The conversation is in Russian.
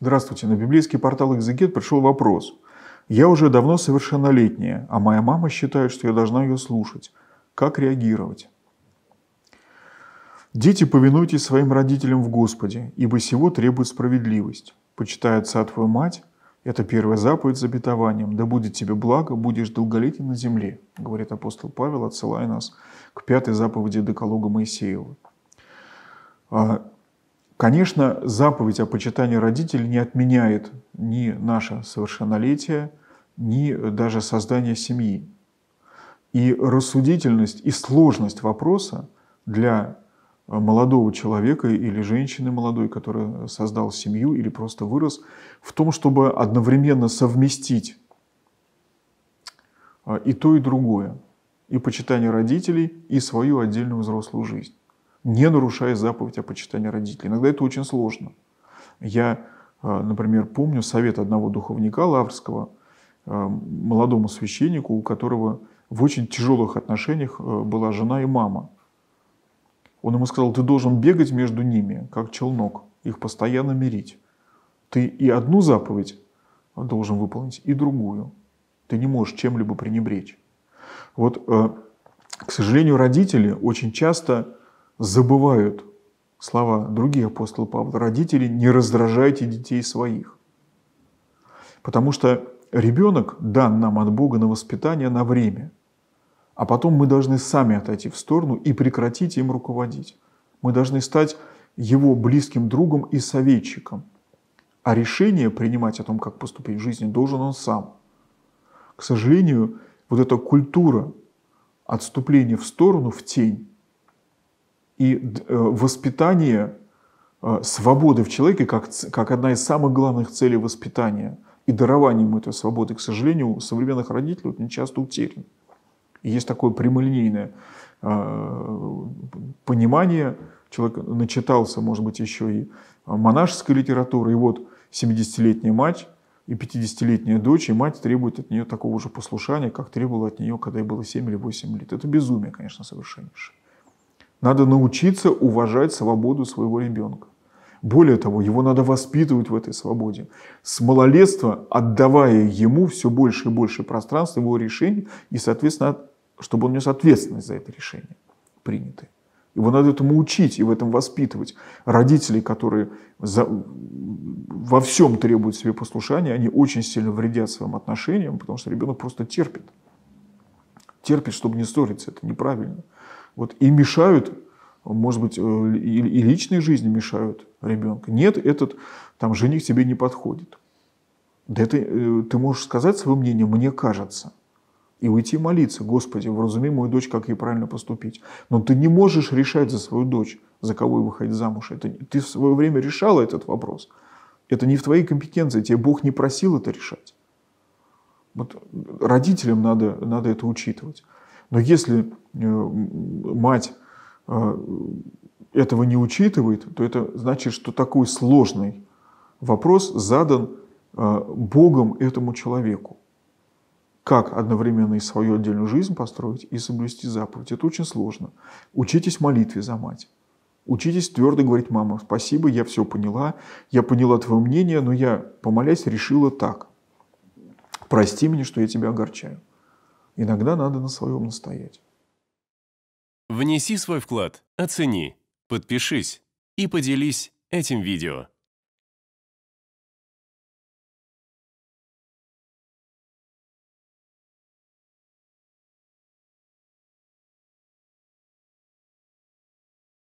Здравствуйте. На библейский портал «Экзегет» пришел вопрос. Я уже давно совершеннолетняя, а моя мама считает, что я должна ее слушать. Как реагировать? «Дети, повинуйтесь своим родителям в Господе, ибо сего требует справедливость. Почитай отца твою мать, это первая заповедь с обетованием. Да будет тебе благо, будешь долголетен на земле», говорит апостол Павел, отсылая нас к пятой заповеди Деколога Моисеева. А, Конечно, заповедь о почитании родителей не отменяет ни наше совершеннолетие, ни даже создание семьи. И рассудительность и сложность вопроса для э, молодого человека или женщины молодой, которая создал семью или просто вырос, в том, чтобы одновременно совместить э, и то, и другое, и почитание родителей, и свою отдельную взрослую жизнь не нарушая заповедь о почитании родителей. Иногда это очень сложно. Я, э, например, помню совет одного духовника лаврского, э, молодому священнику, у которого в очень тяжелых отношениях э, была жена и мама. Он ему сказал, ты должен бегать между ними, как челнок, их постоянно мирить. Ты и одну заповедь должен выполнить, и другую. Ты не можешь чем-либо пренебречь. Вот, к сожалению, родители очень часто забывают слова других апостолов Павла. Родители, не раздражайте детей своих. Потому что ребенок дан нам от Бога на воспитание на время. А потом мы должны сами отойти в сторону и прекратить им руководить. Мы должны стать его близким другом и советчиком. А решение принимать о том, как поступить в жизни, должен он сам. К сожалению, вот эта культура отступления в сторону, в тень, и э, воспитание э, свободы в человеке как, как одна из самых главных целей воспитания и дарованием этой свободы, к сожалению, у современных родителей очень часто утерян. И есть такое прямолинейное э, понимание, человек начитался, может быть, еще и монашеской литературы, и вот 70-летняя мать и 50-летняя дочь, и мать требует от нее такого же послушания, как требовала от нее, когда ей было 7 или 8 лет. Это безумие, конечно, совершеннейшее. Надо научиться уважать свободу своего ребенка. Более того, его надо воспитывать в этой свободе. С малолетства отдавая ему все больше и больше пространства его решений и, соответственно, чтобы он нес ответственность за это решение принятое. Его надо этому учить и в этом воспитывать. Родители, которые за, во всем требуют себе послушания, они очень сильно вредят своим отношениям, потому что ребенок просто терпит. Терпит, чтобы не ссориться. Это неправильно. Вот, и мешают, может быть, э, и, личной жизни мешают ребенка. Нет, этот там жених тебе не подходит. Да это э, ты можешь сказать свое мнение, мне кажется. И уйти молиться, Господи, вразуми мою дочь, как ей правильно поступить. Но ты не можешь решать за свою дочь, за кого ей выходить замуж. Это, ты в свое время решала этот вопрос. Это не в твоей компетенции, тебе Бог не просил это решать. Вот родителям надо, надо это учитывать. Но если э, мать э, этого не учитывает, то это значит, что такой сложный вопрос задан э, Богом этому человеку. Как одновременно и свою отдельную жизнь построить, и соблюсти заповедь. Это очень сложно. Учитесь молитве за мать. Учитесь твердо говорить, мама, спасибо, я все поняла, я поняла твое мнение, но я, помолясь, решила так. Прости меня, что я тебя огорчаю. Иногда надо на своем настоять. Внеси свой вклад, оцени, подпишись и поделись этим видео.